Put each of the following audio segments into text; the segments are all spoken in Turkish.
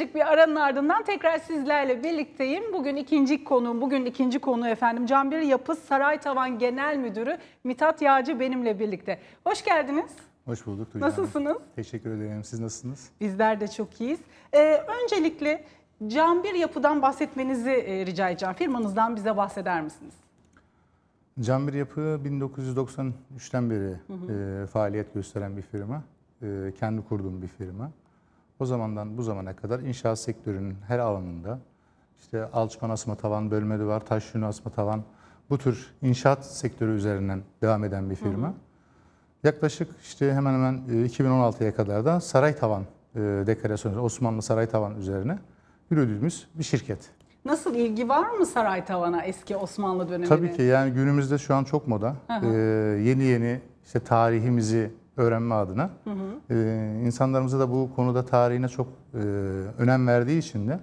kısacık bir aranın ardından tekrar sizlerle birlikteyim. Bugün ikinci konuğum, bugün ikinci konu efendim. Canbir Yapı Tavan Genel Müdürü Mithat Yağcı benimle birlikte. Hoş geldiniz. Hoş bulduk Tuğya Nasılsınız? Teşekkür ederim. Siz nasılsınız? Bizler de çok iyiyiz. Ee, öncelikle Canbir Yapı'dan bahsetmenizi e, rica edeceğim. Firmanızdan bize bahseder misiniz? Canbir Yapı 1993'ten beri hı hı. E, faaliyet gösteren bir firma. E, kendi kurduğum bir firma. O zamandan bu zamana kadar inşaat sektörünün her alanında işte alçıpan asma tavan bölmeli var, taş yünü asma tavan bu tür inşaat sektörü üzerinden devam eden bir firma. Hı hı. Yaklaşık işte hemen hemen 2016'ya e, kadar da saray tavan e, dekorasyonu, Osmanlı saray tavan üzerine yürüdüğümüz bir şirket. Nasıl ilgi var mı saray tavana eski Osmanlı dönemine? Tabii ki yani günümüzde şu an çok moda. Ee, yeni yeni işte tarihimizi öğrenme adına. Hı hı. Ee, insanlarımıza da bu konuda tarihine çok e, önem verdiği için de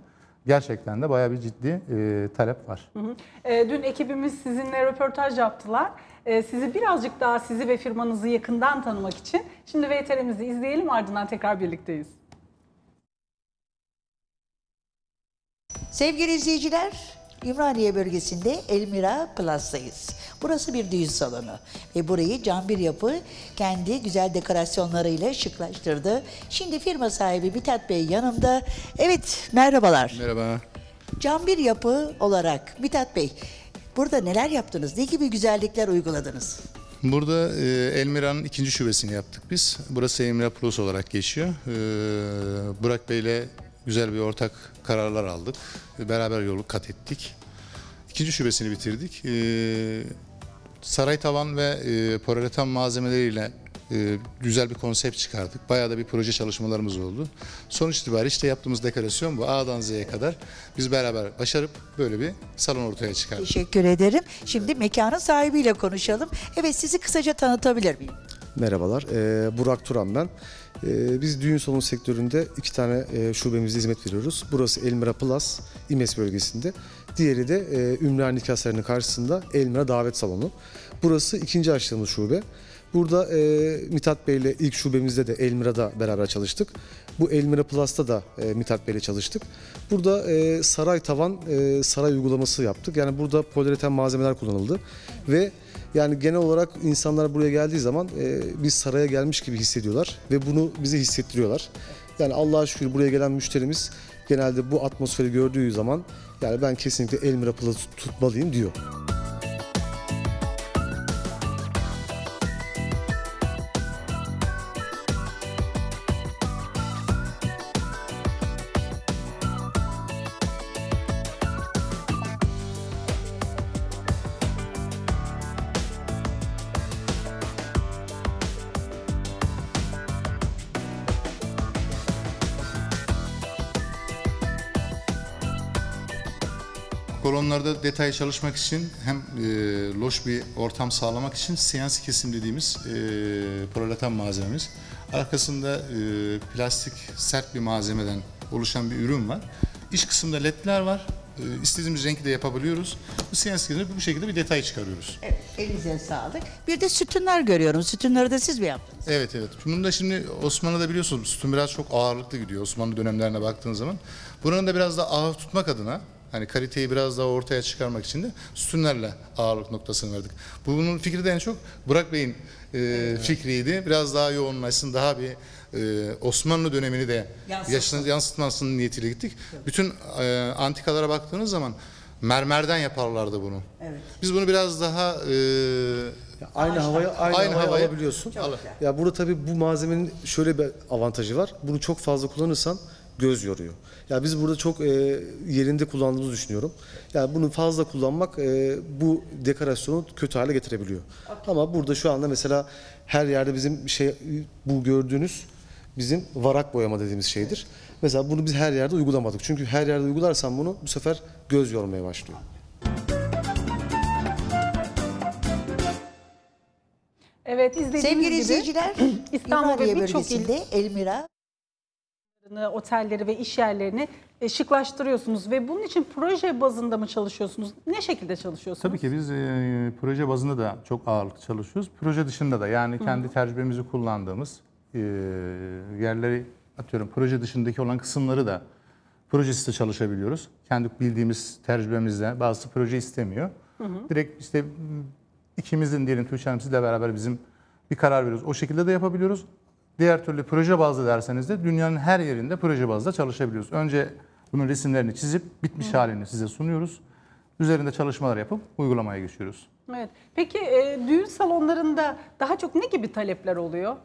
gerçekten de bayağı bir ciddi e, talep var. Hı hı. E, dün ekibimiz sizinle röportaj yaptılar. E, sizi birazcık daha sizi ve firmanızı yakından tanımak için şimdi VTR'mizi izleyelim ardından tekrar birlikteyiz. Sevgili izleyiciler, Ümraniye bölgesinde Elmira Plas'tayız. Burası bir düğün salonu ve burayı cam bir yapı kendi güzel dekorasyonlarıyla şıklaştırdı. Şimdi firma sahibi Mithat Bey yanımda. Evet merhabalar. Merhaba. Cam bir yapı olarak Mithat Bey burada neler yaptınız? Ne gibi güzellikler uyguladınız? Burada e, Elmira'nın ikinci şubesini yaptık biz. Burası Elmira Plus olarak geçiyor. E, Burak ile güzel bir ortak kararlar aldık. Beraber yolu kat ettik. İkinci şubesini bitirdik. Ee, saray tavan ve e, poliuretan malzemeleriyle e, güzel bir konsept çıkardık. Bayağı da bir proje çalışmalarımız oldu. Sonuç itibariyle işte yaptığımız dekorasyon bu A'dan Z'ye kadar biz beraber başarıp böyle bir salon ortaya çıkardık. Teşekkür ederim. Şimdi mekanın sahibiyle konuşalım. Evet sizi kısaca tanıtabilir miyim? Merhabalar, ee, Burak Turan ben. Ee, biz düğün salonu sektöründe iki tane e, şubemizde hizmet veriyoruz. Burası Elmira Plus, İmes bölgesinde. Diğeri de e, Ümran Nikah karşısında Elmira Davet Salonu. Burası ikinci açtığımız şube. Burada e, Mithat Bey ile ilk şubemizde de Elmira'da beraber çalıştık. Bu Elmira Plus'ta da e, Mithat Bey ile çalıştık. Burada e, saray tavan, e, saray uygulaması yaptık. Yani burada poliüretan malzemeler kullanıldı. Ve yani genel olarak insanlar buraya geldiği zaman e, bir saraya gelmiş gibi hissediyorlar ve bunu bize hissettiriyorlar. Yani Allah'a şükür buraya gelen müşterimiz genelde bu atmosferi gördüğü zaman yani ben kesinlikle Elmira Plaza tutmalıyım diyor. kolonlarda detay çalışmak için hem e, loş bir ortam sağlamak için siyans kesim dediğimiz e, prolatan malzememiz. Arkasında e, plastik sert bir malzemeden oluşan bir ürün var. İç kısımda ledler var. E, istediğimiz rengi de yapabiliyoruz. Bu siyans kesimde bu şekilde bir detay çıkarıyoruz. Evet, elinize sağlık. Bir de sütunlar görüyorum. Sütunları da siz mi yaptınız? Evet evet. Bunun da şimdi Osmanlı'da biliyorsunuz sütun biraz çok ağırlıklı gidiyor Osmanlı dönemlerine baktığınız zaman. Buranın da biraz da ağır tutmak adına Hani kaliteyi biraz daha ortaya çıkarmak için de sütunlarla ağırlık noktasını verdik. Bunun fikri de en çok Burak Bey'in e, evet. fikriydi. Biraz daha yoğunlaşsın, daha bir e, Osmanlı dönemini de Yansıtma. yansıtmasının niyetiyle gittik. Evet. Bütün e, antikalara baktığınız zaman mermerden yaparlardı bunu. Evet. Biz bunu biraz daha e, ya aynı havayı aynı, aynı havayı, havayı alabiliyorsun. Ya burada tabii bu malzemenin şöyle bir avantajı var. Bunu çok fazla kullanırsan göz yoruyor. Ya yani biz burada çok e, yerinde kullandığımızı düşünüyorum. Yani bunu fazla kullanmak e, bu dekorasyonu kötü hale getirebiliyor. Ama burada şu anda mesela her yerde bizim şey bu gördüğünüz bizim varak boyama dediğimiz şeydir. Mesela bunu biz her yerde uygulamadık. Çünkü her yerde uygularsan bunu bu sefer göz yormaya başlıyor. Evet izlediğiniz Sevgili gibi izleyiciler, İstanbul'da birçok ilde Elmira otelleri ve iş yerlerini e, şıklaştırıyorsunuz ve bunun için proje bazında mı çalışıyorsunuz? Ne şekilde çalışıyorsunuz? Tabii ki biz e, proje bazında da çok ağırlık çalışıyoruz. Proje dışında da yani kendi Hı. tecrübemizi kullandığımız e, yerleri atıyorum proje dışındaki olan kısımları da projesi de çalışabiliyoruz. Kendi bildiğimiz tecrübemizle bazı proje istemiyor. Hı hı. Direkt işte ikimizin diyelim Tuğçe Hanım sizle beraber bizim bir karar veriyoruz. O şekilde de yapabiliyoruz. Diğer türlü proje bazlı derseniz de dünyanın her yerinde proje bazda çalışabiliyoruz. Önce bunun resimlerini çizip bitmiş Hı. halini size sunuyoruz. Üzerinde çalışmalar yapıp uygulamaya geçiyoruz. Evet. Peki e, düğün salonlarında daha çok ne gibi talepler oluyor?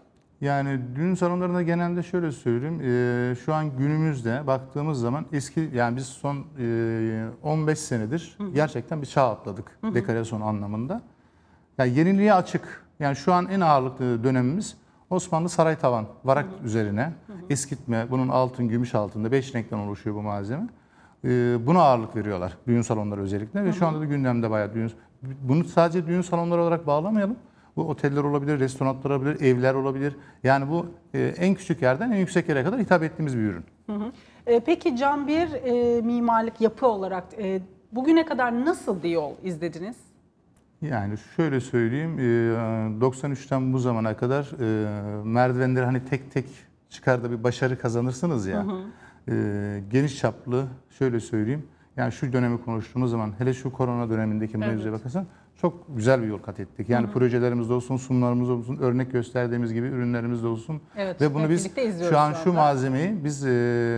Yani düğün salonlarında genelde şöyle söyleyeyim. E, şu an günümüzde baktığımız zaman eski yani biz son e, 15 senedir Hı. gerçekten bir çağ atladık Hı. dekorasyon anlamında. Yani yeniliğe açık. Yani şu an en ağırlıklı dönemimiz Osmanlı saray tavan, varak hı hı. üzerine hı hı. eskitme, bunun altın, gümüş altında beş renkten oluşuyor bu malzeme. Ee, buna ağırlık veriyorlar düğün salonları özellikle hı hı. ve şu anda da gündemde bayağı düğün. Bunu sadece düğün salonları olarak bağlamayalım. Bu oteller olabilir, restoranlar olabilir, evler olabilir. Yani bu e, en küçük yerden en yüksek yere kadar hitap ettiğimiz bir ürün. Hı hı. E, peki cam bir e, mimarlık yapı olarak e, bugüne kadar nasıl bir yol izlediniz? Yani şöyle söyleyeyim, 93'ten e, bu zamana kadar e, merdivenleri hani tek tek çıkarda bir başarı kazanırsınız ya. Hı hı. E, geniş çaplı şöyle söyleyeyim. Yani şu dönemi konuştuğumuz zaman hele şu korona dönemindeki evet. mevzuya bakarsan çok güzel bir yol kat ettik. Yani hı hı. projelerimiz de olsun, sunumlarımız de olsun, örnek gösterdiğimiz gibi ürünlerimiz de olsun. Evet, Ve bunu biz şu an şu malzemeyi biz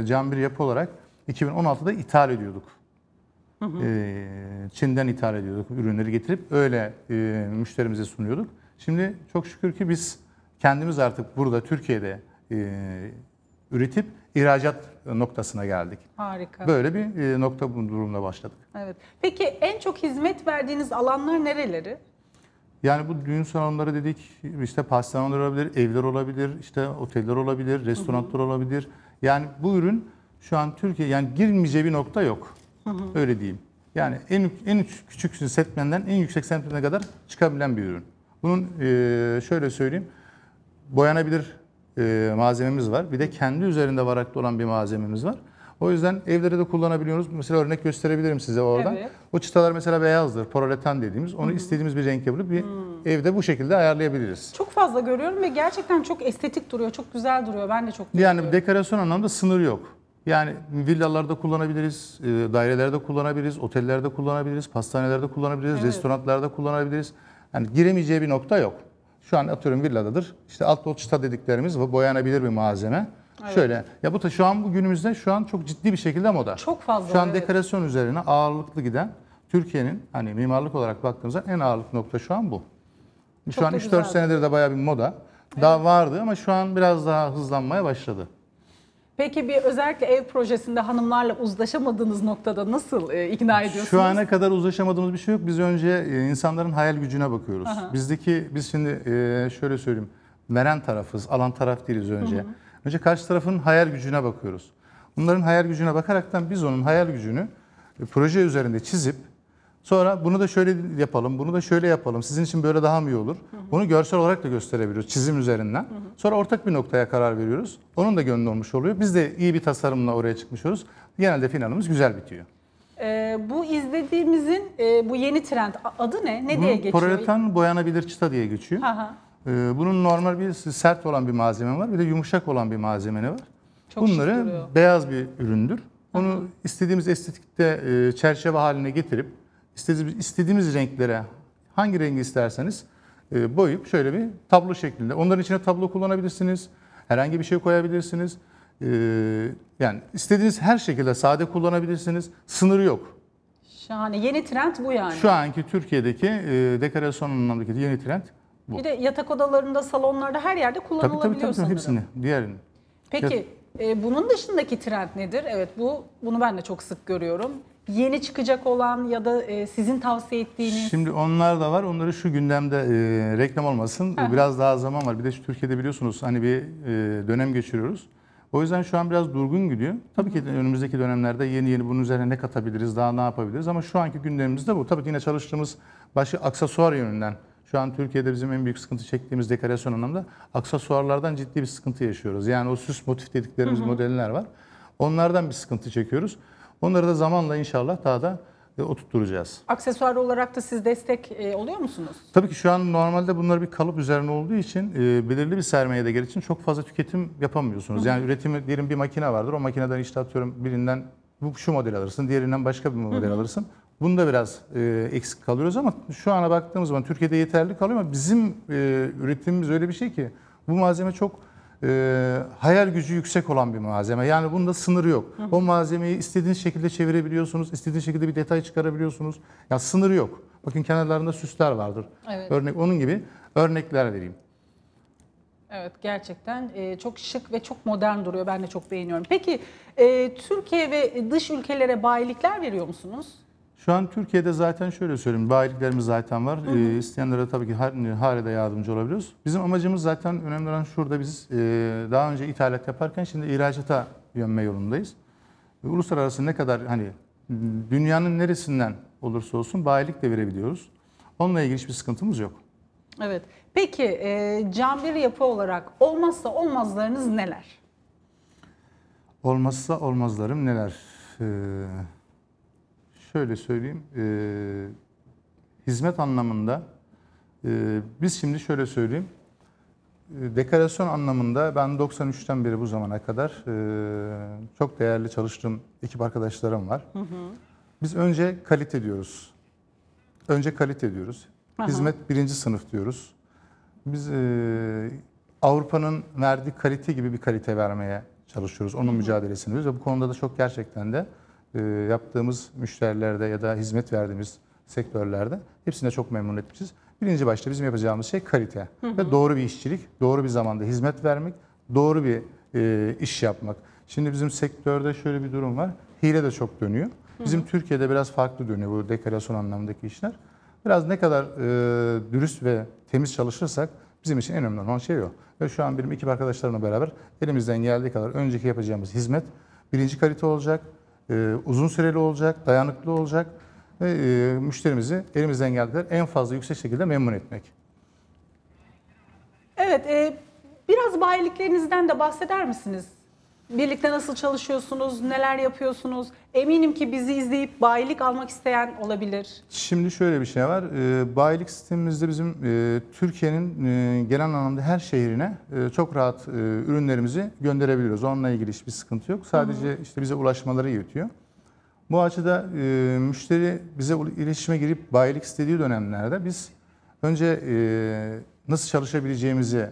cam bir yapı olarak 2016'da ithal ediyorduk. Hı hı. E, Çin'den ithal ediyorduk ürünleri getirip öyle e, müşterimize sunuyorduk. Şimdi çok şükür ki biz kendimiz artık burada Türkiye'de e, üretip ihracat noktasına geldik. Harika. Böyle bir nokta bu durumla başladık. Evet. Peki en çok hizmet verdiğiniz alanlar nereleri? Yani bu düğün salonları dedik, işte pastaneler olabilir, evler olabilir, işte oteller olabilir, restoranlar olabilir. Yani bu ürün şu an Türkiye yani girmeyeceği bir nokta yok. Öyle diyeyim. Yani en en küçük setmenden en yüksek segmentine kadar çıkabilen bir ürün. Bunun e, şöyle söyleyeyim. Boyanabilir e, malzememiz var. Bir de kendi üzerinde varaklı olan bir malzememiz var. O yüzden evlere de kullanabiliyoruz. Mesela örnek gösterebilirim size oradan. Evet. O çıtalar mesela beyazdır, poroleten dediğimiz. Onu hı istediğimiz bir renk bulup bir hı evde bu şekilde ayarlayabiliriz. Çok fazla görüyorum ve gerçekten çok estetik duruyor, çok güzel duruyor. Ben de çok Yani görüyorum. dekorasyon anlamda sınır yok. Yani villalarda kullanabiliriz, e, dairelerde kullanabiliriz, otellerde kullanabiliriz, pastanelerde kullanabiliriz, evet. restoranlarda kullanabiliriz. Yani giremeyeceği bir nokta yok. Şu an atıyorum villadadır. İşte alt otçta dediklerimiz bu boyanabilir bir malzeme. Evet. Şöyle ya bu da şu an bu günümüzde şu an çok ciddi bir şekilde moda. Çok fazla. Şu an evet. dekorasyon üzerine ağırlıklı giden Türkiye'nin hani mimarlık olarak baktığımızda en ağırlıklı nokta şu an bu. Çok şu an 3-4 senedir de bayağı bir moda. Evet. Daha vardı ama şu an biraz daha hızlanmaya başladı. Peki bir özellikle ev projesinde hanımlarla uzlaşamadığınız noktada nasıl e, ikna ediyorsunuz? Şu ana kadar uzlaşamadığımız bir şey yok. Biz önce e, insanların hayal gücüne bakıyoruz. Aha. Bizdeki biz şimdi e, şöyle söyleyeyim. Veren tarafız, alan taraf değiliz önce. Hı hı. Önce karşı tarafın hayal gücüne bakıyoruz. Bunların hayal gücüne bakaraktan biz onun hayal gücünü e, proje üzerinde çizip Sonra bunu da şöyle yapalım, bunu da şöyle yapalım. Sizin için böyle daha mı iyi olur? Hı hı. Bunu görsel olarak da gösterebiliyoruz çizim üzerinden. Hı hı. Sonra ortak bir noktaya karar veriyoruz. Onun da gönlü olmuş oluyor. Biz de iyi bir tasarımla oraya çıkmışıyoruz. Genelde finalimiz güzel bitiyor. Ee, bu izlediğimizin e, bu yeni trend adı ne? Ne Bunun diye geçiyor? Proletan boyanabilir çıta diye geçiyor. Hı Ee, bunun normal bir sert olan bir malzeme var. Bir de yumuşak olan bir malzemeni var. Çok Bunları beyaz bir üründür. Onu hı hı. istediğimiz estetikte e, çerçeve haline getirip istediğimiz, istediğimiz renklere hangi rengi isterseniz e, boyayıp şöyle bir tablo şeklinde. Onların içine tablo kullanabilirsiniz. Herhangi bir şey koyabilirsiniz. E, yani istediğiniz her şekilde sade kullanabilirsiniz. Sınırı yok. Şahane. Yeni trend bu yani. Şu anki Türkiye'deki e, dekorasyon anlamındaki yeni trend bu. Bir de yatak odalarında, salonlarda her yerde kullanılabiliyor tabii, tabii, tabii, hepsini, diğerini. Peki e, bunun dışındaki trend nedir? Evet bu bunu ben de çok sık görüyorum yeni çıkacak olan ya da e, sizin tavsiye ettiğiniz? Şimdi onlar da var. Onları şu gündemde e, reklam olmasın. Hı. Biraz daha zaman var. Bir de şu Türkiye'de biliyorsunuz hani bir e, dönem geçiriyoruz. O yüzden şu an biraz durgun gidiyor. Tabii ki önümüzdeki dönemlerde yeni yeni bunun üzerine ne katabiliriz, daha ne yapabiliriz ama şu anki gündemimizde bu. Tabii yine çalıştığımız başka aksesuar yönünden. Şu an Türkiye'de bizim en büyük sıkıntı çektiğimiz dekorasyon anlamda aksesuarlardan ciddi bir sıkıntı yaşıyoruz. Yani o süs motif dediklerimiz hı hı. modeller var. Onlardan bir sıkıntı çekiyoruz. Onları da zamanla inşallah daha da e, oturtturacağız. Aksesuar olarak da siz destek e, oluyor musunuz? Tabii ki şu an normalde bunlar bir kalıp üzerine olduğu için e, belirli bir sermaye değeri için çok fazla tüketim yapamıyorsunuz. Yani üretimi diyelim bir makine vardır. O makineden işte atıyorum birinden bu şu model alırsın, diğerinden başka bir model hı hı. alırsın. Bunda biraz e, eksik kalıyoruz ama şu ana baktığımız zaman Türkiye'de yeterli kalıyor ama bizim e, üretimimiz öyle bir şey ki bu malzeme çok e, hayal gücü yüksek olan bir malzeme. Yani bunda sınırı yok. Hı hı. O malzemeyi istediğiniz şekilde çevirebiliyorsunuz, istediğiniz şekilde bir detay çıkarabiliyorsunuz. Ya yani sınırı yok. Bakın kenarlarında süsler vardır. Evet. Örnek onun gibi örnekler vereyim. Evet gerçekten e, çok şık ve çok modern duruyor. Ben de çok beğeniyorum. Peki e, Türkiye ve dış ülkelere bayilikler veriyor musunuz? Şu an Türkiye'de zaten şöyle söyleyeyim, bayiliklerimiz zaten var. Hı hı. E, tabii ki harede yardımcı olabiliyoruz. Bizim amacımız zaten önemli olan şurada biz e, daha önce ithalat yaparken şimdi ihracata yönme yolundayız. uluslararası ne kadar hani dünyanın neresinden olursa olsun bayilik de verebiliyoruz. Onunla ilgili hiçbir sıkıntımız yok. Evet. Peki e, cam yapı olarak olmazsa olmazlarınız neler? Olmazsa olmazlarım neler? Ee, şöyle söyleyeyim. E, hizmet anlamında e, biz şimdi şöyle söyleyeyim. E, dekorasyon anlamında ben 93'ten beri bu zamana kadar e, çok değerli çalıştığım ekip arkadaşlarım var. Hı hı. Biz önce kalite diyoruz. Önce kalite diyoruz. Aha. Hizmet birinci sınıf diyoruz. Biz e, Avrupa'nın verdiği kalite gibi bir kalite vermeye çalışıyoruz. Onun mücadelesini veriyoruz ve bu konuda da çok gerçekten de e, yaptığımız müşterilerde ya da hizmet verdiğimiz sektörlerde hepsinde çok memnun etmişiz. Birinci başta bizim yapacağımız şey kalite hı hı. ve doğru bir işçilik, doğru bir zamanda hizmet vermek, doğru bir e, iş yapmak. Şimdi bizim sektörde şöyle bir durum var. Hile de çok dönüyor. Bizim hı hı. Türkiye'de biraz farklı dönüyor bu dekorasyon anlamındaki işler. Biraz ne kadar e, dürüst ve temiz çalışırsak bizim için en önemli olan şey o. Ve şu an benim ekip arkadaşlarımla beraber elimizden geldiği kadar önceki yapacağımız hizmet birinci kalite olacak. Ee, uzun süreli olacak, dayanıklı olacak ve e, müşterimizi elimizden geldiği en fazla yüksek şekilde memnun etmek. Evet, e, biraz bayiliklerinizden de bahseder misiniz? Birlikte nasıl çalışıyorsunuz, neler yapıyorsunuz? Eminim ki bizi izleyip bayilik almak isteyen olabilir. Şimdi şöyle bir şey var. Ee, bayilik sistemimizde bizim e, Türkiye'nin e, genel anlamda her şehrine e, çok rahat ürünlerimizi gönderebiliyoruz. Onunla ilgili hiçbir sıkıntı yok. Sadece işte bize ulaşmaları yetiyor. Bu açıda müşteri bize iletişime girip bayilik istediği dönemlerde biz önce nasıl çalışabileceğimizi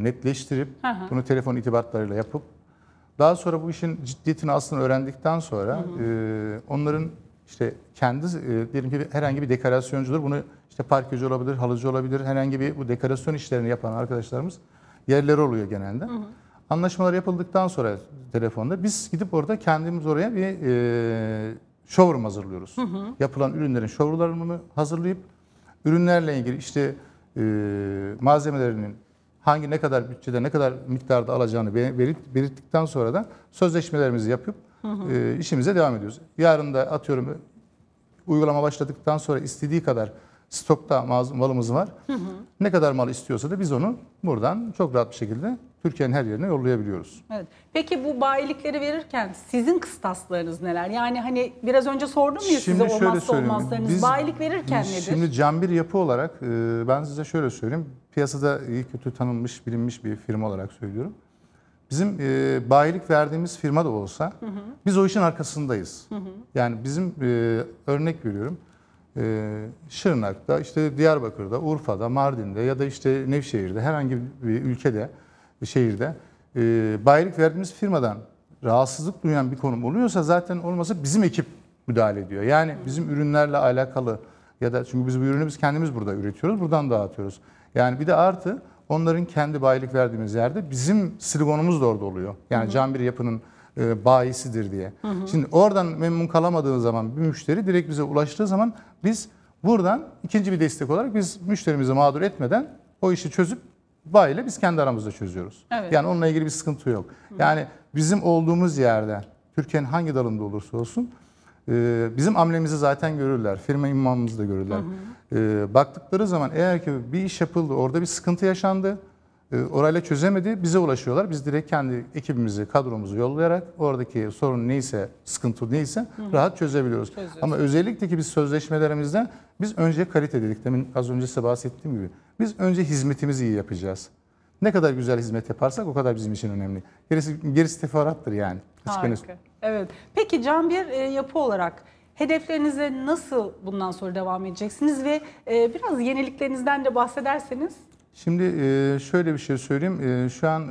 netleştirip hı hı. bunu telefon itibatlarıyla yapıp daha sonra bu işin ciddiyetini aslında öğrendikten sonra hı hı. E, onların işte kendi e, diyelim ki herhangi bir dekorasyoncudur. Bunu işte parkeci olabilir, halıcı olabilir. Herhangi bir bu dekorasyon işlerini yapan arkadaşlarımız yerleri oluyor genelde. Hı hı. Anlaşmalar yapıldıktan sonra telefonda biz gidip orada kendimiz oraya bir e, showroom hazırlıyoruz. Hı hı. Yapılan ürünlerin showroomlarını hazırlayıp ürünlerle ilgili işte e, malzemelerinin hangi ne kadar bütçede ne kadar miktarda alacağını belirttikten sonra da sözleşmelerimizi yapıp hı hı. E, işimize devam ediyoruz. Yarın da atıyorum e, uygulama başladıktan sonra istediği kadar stokta malımız var. Hı hı. Ne kadar mal istiyorsa da biz onu buradan çok rahat bir şekilde Türkiye'nin her yerine yollayabiliyoruz. Evet. Peki bu bayilikleri verirken sizin kıstaslarınız neler? Yani hani biraz önce sordum ya şimdi size olmazsa olmazlarınız. Biz, bayilik verirken biz nedir? Şimdi cam bir yapı olarak e, ben size şöyle söyleyeyim. Piyasada iyi kötü tanınmış, bilinmiş bir firma olarak söylüyorum. Bizim e, bayilik verdiğimiz firma da olsa hı hı. biz o işin arkasındayız. Hı hı. Yani bizim e, örnek veriyorum. E, Şırnak'ta, işte Diyarbakır'da, Urfa'da, Mardin'de ya da işte Nevşehir'de herhangi bir ülkede şehirde e, ee, bayilik verdiğimiz firmadan rahatsızlık duyan bir konum oluyorsa zaten olmasa bizim ekip müdahale ediyor. Yani bizim ürünlerle alakalı ya da çünkü biz bu ürünü biz kendimiz burada üretiyoruz, buradan dağıtıyoruz. Yani bir de artı onların kendi bayilik verdiğimiz yerde bizim silikonumuz da orada oluyor. Yani hı hı. cam bir yapının e, bayisidir diye. Hı hı. Şimdi oradan memnun kalamadığı zaman bir müşteri direkt bize ulaştığı zaman biz buradan ikinci bir destek olarak biz müşterimizi mağdur etmeden o işi çözüp ile biz kendi aramızda çözüyoruz. Evet. Yani onunla ilgili bir sıkıntı yok. Hı. Yani bizim olduğumuz yerde Türkiye'nin hangi dalında olursa olsun e, bizim amlemizi zaten görürler. Firma imamımızı da görürler. Hı hı. E, baktıkları zaman eğer ki bir iş yapıldı, orada bir sıkıntı yaşandı e, orayla çözemedi. Bize ulaşıyorlar. Biz direkt kendi ekibimizi, kadromuzu yollayarak oradaki sorun neyse, sıkıntı neyse Hı. rahat çözebiliyoruz. Çözüyoruz. Ama özellikle ki biz sözleşmelerimizde biz önce kalite dedik. Demin az önce size bahsettiğim gibi. Biz önce hizmetimizi iyi yapacağız. Ne kadar güzel hizmet yaparsak o kadar bizim için önemli. Gerisi, gerisi teferruattır yani. Harika. Evet. Peki Can bir e, yapı olarak hedeflerinize nasıl bundan sonra devam edeceksiniz ve e, biraz yeniliklerinizden de bahsederseniz Şimdi e, şöyle bir şey söyleyeyim. E, şu an e,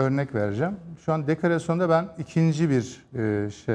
örnek vereceğim. Şu an dekorasyonda ben ikinci bir şey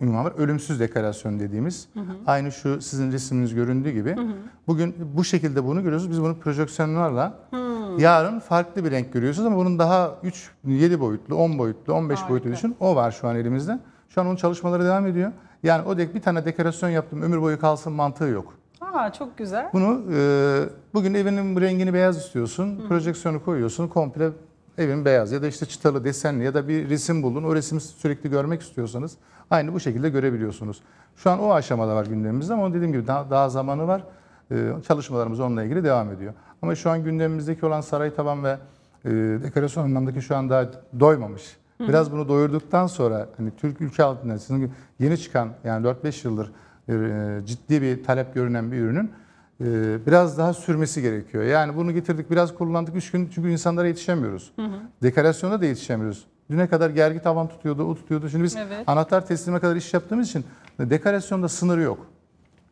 ünvan var. Ölümsüz dekorasyon dediğimiz. Hı hı. Aynı şu sizin resminiz göründüğü gibi. Hı hı. Bugün bu şekilde bunu görüyorsunuz. Biz bunu projeksiyonlarla hı. yarın farklı bir renk görüyorsunuz ama bunun daha 3, 7 boyutlu, 10 boyutlu, 15 Harika. boyutlu düşün. O var şu an elimizde. Şu an onun çalışmaları devam ediyor. Yani o dek bir tane dekorasyon yaptım ömür boyu kalsın mantığı yok. Aa çok güzel. Bunu e, bugün evinin rengini beyaz istiyorsun. Hı. Projeksiyonu koyuyorsun. Komple evin beyaz ya da işte çıtalı, desenli ya da bir resim bulun, O resmi sürekli görmek istiyorsanız aynı bu şekilde görebiliyorsunuz. Şu an o aşamada var gündemimizde ama dediğim gibi daha, daha zamanı var. Ee, çalışmalarımız onunla ilgili devam ediyor. Ama şu an gündemimizdeki olan saray taban ve e, dekorasyon anlamındaki şu an daha doymamış. Biraz bunu doyurduktan sonra hani Türk ülke altında sizin yeni çıkan yani 4-5 yıldır e, ciddi bir talep görünen bir ürünün e, biraz daha sürmesi gerekiyor. Yani bunu getirdik biraz kullandık 3 gün çünkü insanlara yetişemiyoruz. Hı hı. Dekorasyona da yetişemiyoruz. Düne kadar gergi tavan tutuyordu, o tutuyordu. Şimdi biz evet. anahtar teslime kadar iş yaptığımız için dekorasyonda sınırı yok.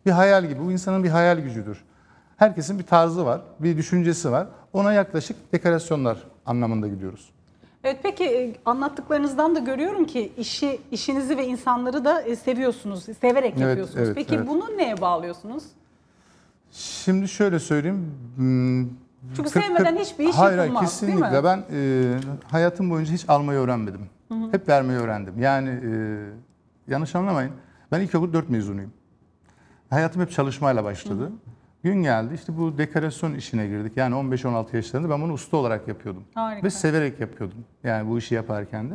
Bir hayal gibi. Bu insanın bir hayal gücüdür. Herkesin bir tarzı var, bir düşüncesi var. Ona yaklaşık dekorasyonlar anlamında gidiyoruz. Evet peki e, anlattıklarınızdan da görüyorum ki işi işinizi ve insanları da e, seviyorsunuz, severek evet, yapıyorsunuz. Evet, peki evet. bunu neye bağlıyorsunuz? Şimdi şöyle söyleyeyim. Hmm, Çünkü 40, sevmeden hiçbir iş hayır, yapılmaz kesinlikle. değil mi? Ben e, hayatım boyunca hiç almayı öğrenmedim. Hı hı. Hep vermeyi öğrendim. Yani e, yanlış anlamayın. Ben okul 4 mezunuyum. Hayatım hep çalışmayla başladı. Hı hı. Gün geldi işte bu dekorasyon işine girdik. Yani 15-16 yaşlarında ben bunu usta olarak yapıyordum. Harika. Ve severek yapıyordum. Yani bu işi yaparken de.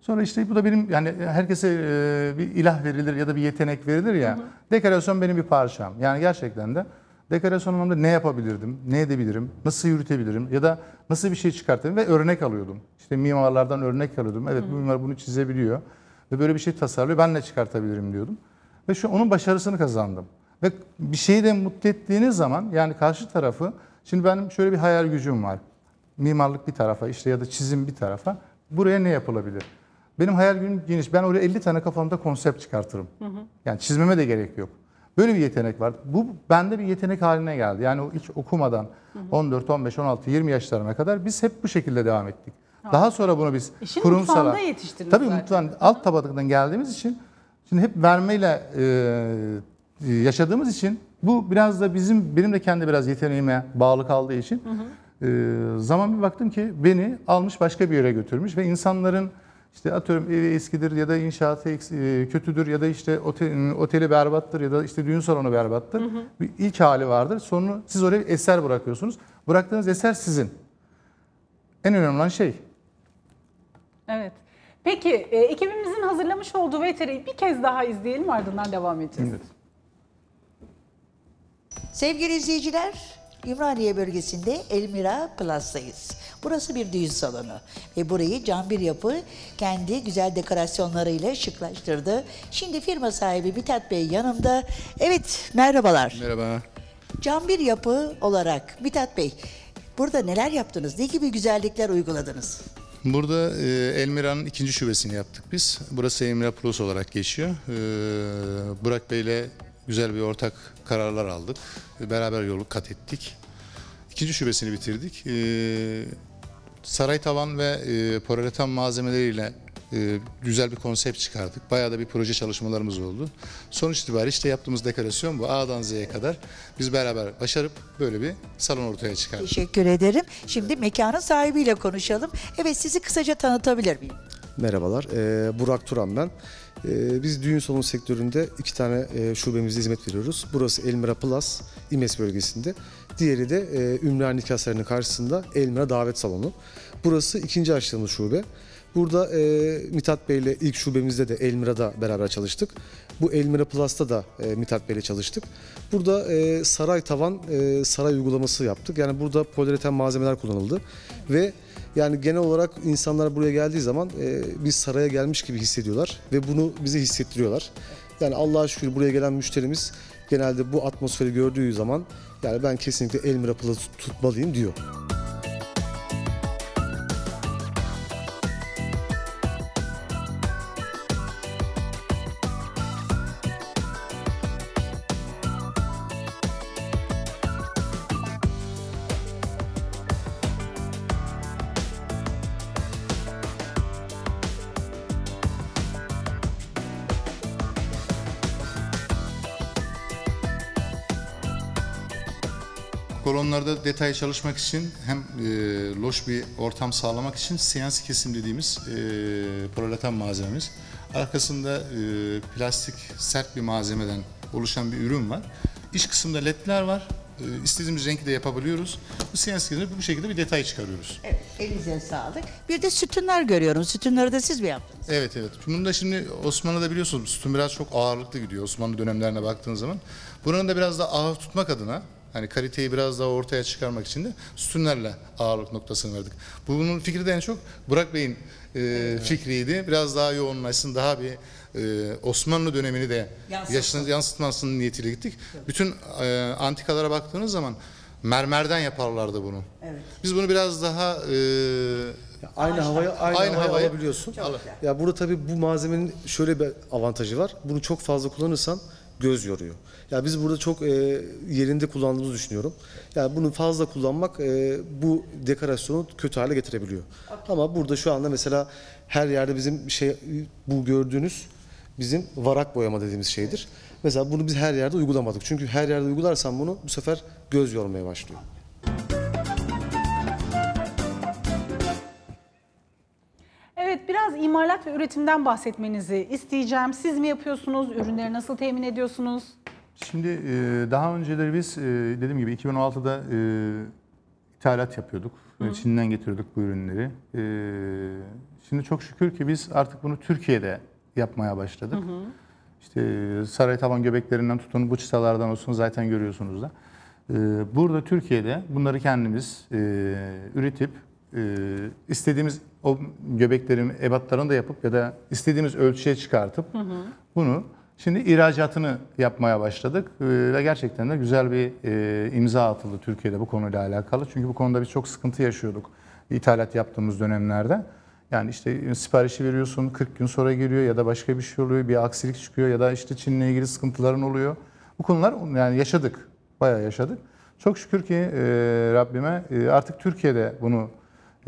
Sonra işte bu da benim yani herkese e, bir ilah verilir ya da bir yetenek verilir ya. Hı hı. Dekorasyon benim bir parçam. Yani gerçekten de dekorasyon anlamda ne yapabilirdim, ne edebilirim, nasıl yürütebilirim ya da nasıl bir şey çıkartabilirim ve örnek alıyordum. İşte mimarlardan örnek alıyordum. Evet hı. bu mimar bunu çizebiliyor ve böyle bir şey tasarlıyor ben ne çıkartabilirim diyordum. Ve şu onun başarısını kazandım. Ve bir şeyi de mutlu ettiğiniz zaman yani karşı tarafı şimdi benim şöyle bir hayal gücüm var. Mimarlık bir tarafa işte ya da çizim bir tarafa. Buraya ne yapılabilir? Benim hayal gücüm geniş. Ben oraya 50 tane kafamda konsept çıkartırım. Hı hı. Yani çizmeme de gerek yok. Böyle bir yetenek var. Bu bende bir yetenek haline geldi. Yani hiç okumadan hı hı. 14, 15, 16, 20 yaşlarına kadar biz hep bu şekilde devam ettik. Daha sonra bunu biz İşin kurumsala... mutfağında yetiştiniz Tabii mutfağın alt tabakadan geldiğimiz için şimdi hep vermeyle e, e, yaşadığımız için bu biraz da bizim benim de kendi biraz yeteneğime bağlı kaldığı için hı hı. E, zaman bir baktım ki beni almış başka bir yere götürmüş ve insanların işte atıyorum evi eskidir ya da inşaatı e, kötüdür ya da işte otel, oteli berbattır ya da işte düğün salonu berbattır. Hı hı. Bir ilk hali vardır. Sonra siz oraya bir eser bırakıyorsunuz. Bıraktığınız eser sizin. En önemli olan şey. Evet. Peki ekibimizin hazırlamış olduğu VTR'yi bir kez daha izleyelim ardından devam edeceğiz. Evet. Sevgili izleyiciler, İmraniye bölgesinde Elmira Plas'tayız. Burası bir düğün salonu ve burayı cam bir yapı kendi güzel dekorasyonlarıyla şıklaştırdı. Şimdi firma sahibi Bitat Bey yanımda. Evet, merhabalar. Merhaba. Cam bir yapı olarak Bitat Bey, burada neler yaptınız? Ne gibi güzellikler uyguladınız? Burada e, Elmira'nın ikinci şubesini yaptık biz. Burası Elmira Plus olarak geçiyor. E, Burak Bey ile güzel bir ortak kararlar aldık. Beraber yolu kat ettik. İkinci şubesini bitirdik. Ee, saray tavan ve e, poretan malzemeleriyle e, güzel bir konsept çıkardık. Bayağı da bir proje çalışmalarımız oldu. Sonuç itibariyle işte yaptığımız dekorasyon bu A'dan Z'ye kadar biz beraber başarıp böyle bir salon ortaya çıkardık. Teşekkür ederim. Şimdi mekanın sahibiyle konuşalım. Evet sizi kısaca tanıtabilir miyim? Merhabalar, ee, Burak Turan ben. Ee, biz düğün salonu sektöründe iki tane e, şubemizde hizmet veriyoruz. Burası Elmira Plus, İmes bölgesinde. Diğeri de e, Ümraniye Nikah karşısında Elmira Davet Salonu. Burası ikinci açtığımız şube. Burada e, Mithat Bey ile ilk şubemizde de Elmira'da beraber çalıştık. Bu Elmira Plus'ta da e, Mithat Bey ile çalıştık. Burada e, saray tavan, e, saray uygulaması yaptık. Yani burada poliüretan malzemeler kullanıldı ve yani genel olarak insanlar buraya geldiği zaman e, bir saraya gelmiş gibi hissediyorlar ve bunu bize hissettiriyorlar. Yani Allah'a şükür buraya gelen müşterimiz genelde bu atmosferi gördüğü zaman yani ben kesinlikle Elmira Plaza tutmalıyım diyor. detaya çalışmak için hem e, loş bir ortam sağlamak için siyans kesim dediğimiz e, prolatan malzememiz. Arkasında e, plastik sert bir malzemeden oluşan bir ürün var. İç kısımda ledler var. E, istediğimiz rengi de yapabiliyoruz. Bu siyans kesimde bu şekilde bir detay çıkarıyoruz. Evet, elinize sağlık. Bir de sütunlar görüyorum. Sütunları da siz mi yaptınız? Evet evet. Bunun da şimdi Osmanlı'da biliyorsunuz sütun biraz çok ağırlıklı gidiyor Osmanlı dönemlerine baktığınız zaman. Buranın da biraz da ağır tutmak adına Hani kaliteyi biraz daha ortaya çıkarmak için de sütunlarla ağırlık noktasını verdik. Bunun fikri de en çok Burak Bey'in e, evet. fikriydi. Biraz daha yoğunlaşsın, daha bir e, Osmanlı dönemini de Yansıtma. yansıtmasının niyetiyle gittik. Evet. Bütün e, antikalara baktığınız zaman mermerden yaparlardı bunu. Evet. Biz bunu biraz daha e, ya aynı havayı aynı, aynı havaya, havaya alabiliyorsun. Ya burada tabii bu malzemenin şöyle bir avantajı var. Bunu çok fazla kullanırsan göz yoruyor. Ya biz burada çok e, yerinde kullandığımızı düşünüyorum. Yani bunu fazla kullanmak e, bu dekorasyonu kötü hale getirebiliyor. Ama burada şu anda mesela her yerde bizim şey bu gördüğünüz bizim varak boyama dediğimiz şeydir. Mesela bunu biz her yerde uygulamadık. Çünkü her yerde uygularsam bunu bu sefer göz yormaya başlıyor. imalat ve üretimden bahsetmenizi isteyeceğim. Siz mi yapıyorsunuz? Ürünleri nasıl temin ediyorsunuz? Şimdi e, daha önceleri biz e, dediğim gibi 2016'da e, ithalat yapıyorduk. Hı. Çin'den getiriyorduk bu ürünleri. E, şimdi çok şükür ki biz artık bunu Türkiye'de yapmaya başladık. Hı hı. İşte saray taban göbeklerinden tutun bu çıtalardan olsun zaten görüyorsunuz da. Burada Türkiye'de bunları kendimiz üretip ee, istediğimiz o göbeklerin ebatlarını da yapıp ya da istediğimiz ölçüye çıkartıp hı hı. bunu şimdi ihracatını yapmaya başladık. Ee, ve gerçekten de güzel bir e, imza atıldı Türkiye'de bu konuyla alakalı. Çünkü bu konuda biz çok sıkıntı yaşıyorduk ithalat yaptığımız dönemlerde. Yani işte e, siparişi veriyorsun 40 gün sonra geliyor ya da başka bir şey oluyor, bir aksilik çıkıyor ya da işte Çin'le ilgili sıkıntıların oluyor. Bu konular yani yaşadık, bayağı yaşadık. Çok şükür ki e, Rabbime e, artık Türkiye'de bunu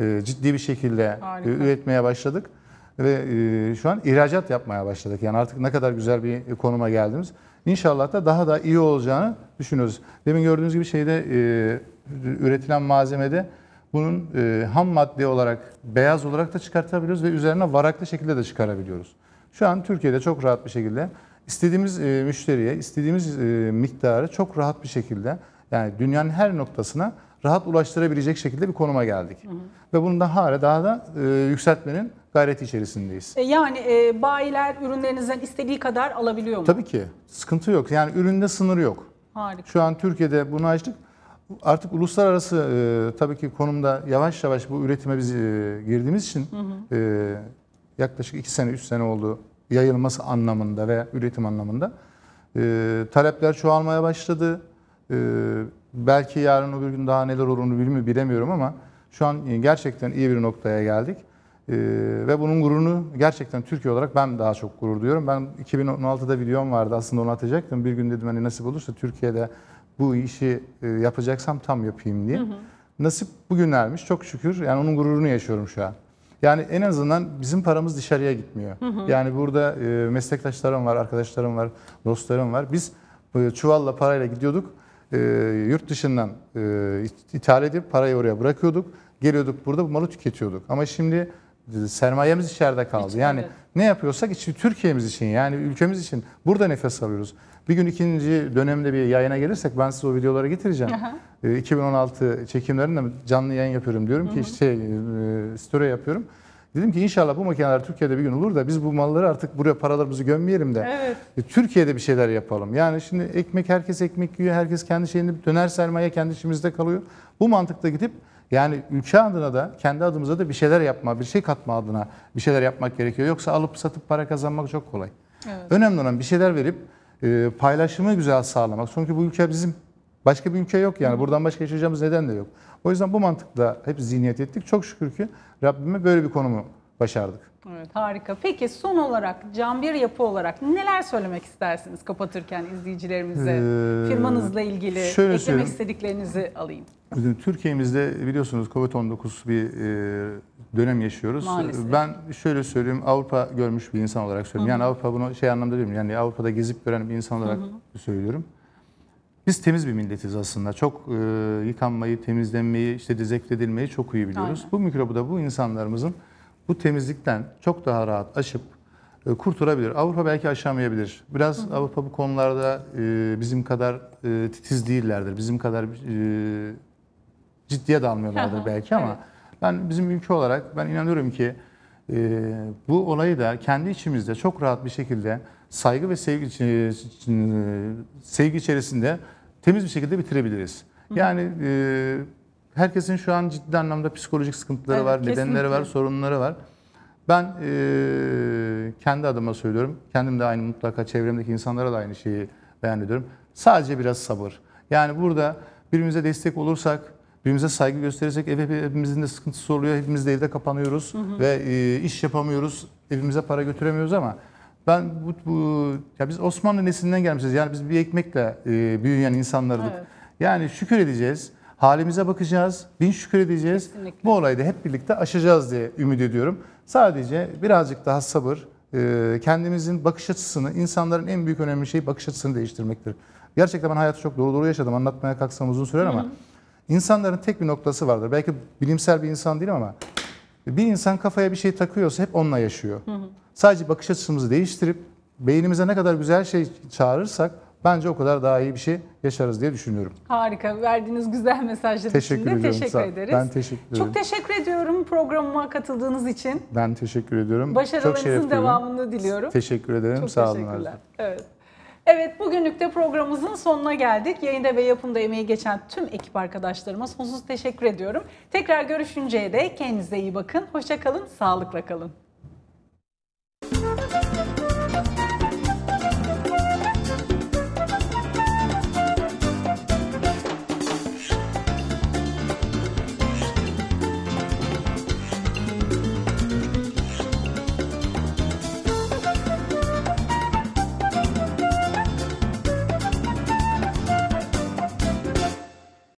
e, ciddi bir şekilde e, Harika. üretmeye başladık ve e, şu an ihracat yapmaya başladık. Yani artık ne kadar güzel bir konuma geldiğimiz, İnşallah da daha da iyi olacağını düşünüyoruz. Demin gördüğünüz gibi şeyde üretilen malzemede bunun ham madde olarak beyaz olarak da çıkartabiliyoruz ve üzerine varaklı şekilde de çıkarabiliyoruz. Şu an Türkiye'de çok rahat bir şekilde istediğimiz müşteriye istediğimiz miktarı çok rahat bir şekilde yani dünyanın her noktasına rahat ulaştırabilecek şekilde bir konuma geldik. Hı hı ve bunu daha da daha e, da yükseltmenin gayreti içerisindeyiz. E, yani e, bayiler ürünlerinizden istediği kadar alabiliyor mu? Tabii ki. Sıkıntı yok. Yani üründe sınır yok. Harika. Şu an Türkiye'de bunu açtık. Artık uluslararası e, tabii ki konumda yavaş yavaş bu üretime biz e, girdiğimiz için hı hı. E, yaklaşık 2 sene 3 sene oldu yayılması anlamında veya üretim anlamında. E, talepler çoğalmaya başladı. E, belki yarın öbür gün daha neler olur onu bilmiyorum, bilemiyorum ama şu an e, gerçekten iyi bir noktaya geldik. E, ve bunun gururunu gerçekten Türkiye olarak ben daha çok gurur duyuyorum. Ben 2016'da videom vardı aslında onu atacaktım. Bir gün dedim hani nasip olursa Türkiye'de bu işi e, yapacaksam tam yapayım diye. Hı hı. Nasip bugünlermiş çok şükür. Yani onun gururunu yaşıyorum şu an. Yani en azından bizim paramız dışarıya gitmiyor. Hı hı. Yani burada meslektaşlarım var, arkadaşlarım var, dostlarım var. Biz çuvalla parayla gidiyorduk e, yurt dışından e, ithal edip parayı oraya bırakıyorduk. Geliyorduk burada bu malı tüketiyorduk. Ama şimdi e, sermayemiz içeride kaldı. İçeride. Yani ne yapıyorsak içi Türkiye'miz için yani ülkemiz için burada nefes alıyoruz. Bir gün ikinci dönemde bir yayına gelirsek ben size o videoları getireceğim. Aha. 2016 e, çekimlerinde canlı yayın yapıyorum diyorum ki Hı -hı. şey e, story yapıyorum. Dedim ki inşallah bu makineler Türkiye'de bir gün olur da biz bu malları artık buraya paralarımızı gömmeyelim de evet. Türkiye'de bir şeyler yapalım. Yani şimdi ekmek herkes ekmek yiyor, herkes kendi şeyini döner sermaye kendi işimizde kalıyor. Bu mantıkla gidip yani ülke adına da kendi adımıza da bir şeyler yapma, bir şey katma adına bir şeyler yapmak gerekiyor. Yoksa alıp satıp para kazanmak çok kolay. Evet. Önemli olan bir şeyler verip e, paylaşımı güzel sağlamak. Çünkü bu ülke bizim. Başka bir ülke yok yani. Hı. Buradan başka yaşayacağımız neden de yok. O yüzden bu mantıkla hep zihniyet ettik. Çok şükür ki Rabbime böyle bir konumu başardık. Evet harika. Peki son olarak cam bir yapı olarak neler söylemek istersiniz kapatırken izleyicilerimize? Ee, firmanızla ilgili eklemek istediklerinizi alayım. Türkiye'mizde biliyorsunuz Covid-19 bir e, dönem yaşıyoruz. Maalesef. Ben şöyle söyleyeyim Avrupa görmüş bir insan olarak söylüyorum. Hı-hı. Yani Avrupa bunu şey anlamda diyorum yani Avrupa'da gezip gören bir insan olarak Hı-hı. söylüyorum. Biz temiz bir milletiz aslında. Çok e, yıkanmayı, temizlenmeyi, işte dezenfekte çok iyi biliyoruz. Aynen. Bu mikrobu da bu insanlarımızın bu temizlikten çok daha rahat aşıp e, kurtarabilir. Avrupa belki aşamayabilir. Biraz Hı. Avrupa bu konularda e, bizim kadar e, titiz değillerdir. Bizim kadar e, ciddiye dalmıyorlardır belki ama evet. ben bizim ülke olarak ben inanıyorum ki e, bu olayı da kendi içimizde çok rahat bir şekilde saygı ve sevgi e, sevgi içerisinde temiz bir şekilde bitirebiliriz. Yani e, herkesin şu an ciddi anlamda psikolojik sıkıntıları evet, var, kesinlikle. nedenleri var, sorunları var. Ben e, kendi adıma söylüyorum. Kendim de aynı mutlaka çevremdeki insanlara da aynı şeyi beyan ediyorum. Sadece biraz sabır. Yani burada birbirimize destek olursak, birbirimize saygı gösterirsek ev hepimizin de sıkıntısı oluyor. Hepimiz de evde kapanıyoruz hı hı. ve e, iş yapamıyoruz. Evimize para götüremiyoruz ama ben bu, bu ya biz Osmanlı neslinden gelmişiz. Yani biz bir ekmekle e, büyüyen insanlardık. Evet. Yani şükür edeceğiz. Halimize bakacağız. Bin şükür edeceğiz. Kesinlikle. Bu olayı da hep birlikte aşacağız diye ümit ediyorum. Sadece birazcık daha sabır, e, kendimizin bakış açısını, insanların en büyük önemli şeyi bakış açısını değiştirmektir. Gerçekten ben hayatı çok dolu dolu yaşadım. Anlatmaya kalksam uzun sürer ama insanların tek bir noktası vardır. Belki bilimsel bir insan değilim ama bir insan kafaya bir şey takıyorsa hep onunla yaşıyor. Hı -hı. Sadece bakış açımızı değiştirip beynimize ne kadar güzel şey çağırırsak bence o kadar daha iyi bir şey yaşarız diye düşünüyorum. Harika. Verdiğiniz güzel mesajlar teşekkür için de ediyorum. teşekkür ederiz. Ben teşekkür ederim. Çok teşekkür ediyorum programıma katıldığınız için. Ben teşekkür ediyorum. Başarılarınızın devamını diliyorum. Teşekkür ederim. Çok Sağ olun. Evet. Evet bugünlük de programımızın sonuna geldik. Yayında ve yapımda emeği geçen tüm ekip arkadaşlarıma sonsuz teşekkür ediyorum. Tekrar görüşünceye de kendinize iyi bakın. Hoşçakalın, sağlıkla kalın.